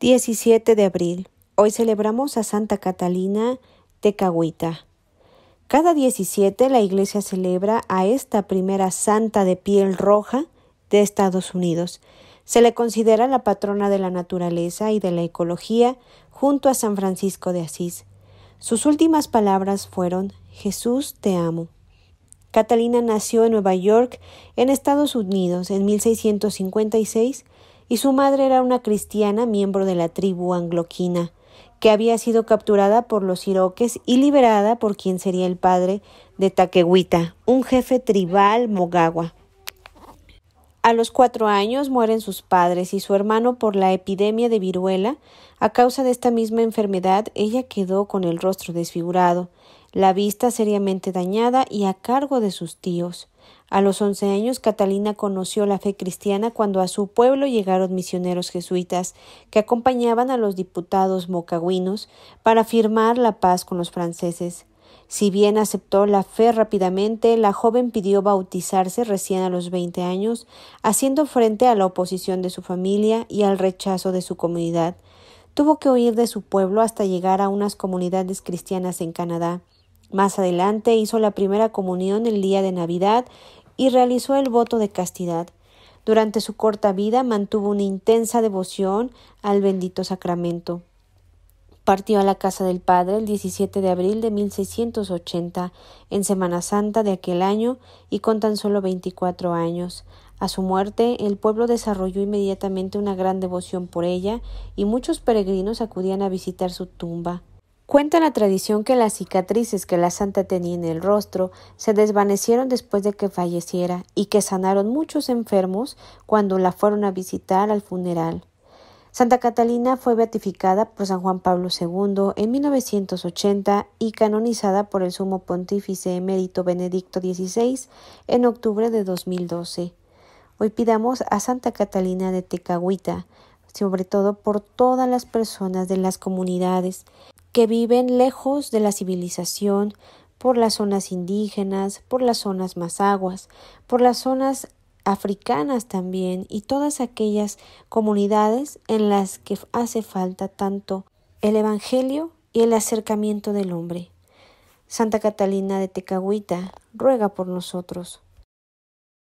17 de abril. Hoy celebramos a Santa Catalina de Cahuita. Cada 17 la Iglesia celebra a esta primera santa de piel roja de Estados Unidos. Se le considera la patrona de la naturaleza y de la ecología junto a San Francisco de Asís. Sus últimas palabras fueron Jesús te amo. Catalina nació en Nueva York, en Estados Unidos, en 1656 y su madre era una cristiana miembro de la tribu angloquina, que había sido capturada por los iroques y liberada por quien sería el padre de Takeguita, un jefe tribal mogawa. A los cuatro años mueren sus padres y su hermano por la epidemia de viruela. A causa de esta misma enfermedad, ella quedó con el rostro desfigurado la vista seriamente dañada y a cargo de sus tíos. A los once años Catalina conoció la fe cristiana cuando a su pueblo llegaron misioneros jesuitas que acompañaban a los diputados mocagüinos para firmar la paz con los franceses. Si bien aceptó la fe rápidamente, la joven pidió bautizarse recién a los veinte años, haciendo frente a la oposición de su familia y al rechazo de su comunidad. Tuvo que huir de su pueblo hasta llegar a unas comunidades cristianas en Canadá. Más adelante hizo la primera comunión el día de Navidad y realizó el voto de castidad. Durante su corta vida mantuvo una intensa devoción al bendito sacramento. Partió a la casa del padre el 17 de abril de 1680, en Semana Santa de aquel año y con tan solo 24 años. A su muerte, el pueblo desarrolló inmediatamente una gran devoción por ella y muchos peregrinos acudían a visitar su tumba. Cuenta la tradición que las cicatrices que la santa tenía en el rostro se desvanecieron después de que falleciera y que sanaron muchos enfermos cuando la fueron a visitar al funeral. Santa Catalina fue beatificada por San Juan Pablo II en 1980 y canonizada por el sumo pontífice emérito Benedicto XVI en octubre de 2012. Hoy pidamos a Santa Catalina de Tecahuita, sobre todo por todas las personas de las comunidades que viven lejos de la civilización, por las zonas indígenas, por las zonas más aguas, por las zonas africanas también y todas aquellas comunidades en las que hace falta tanto el Evangelio y el acercamiento del hombre. Santa Catalina de Tecahuita ruega por nosotros.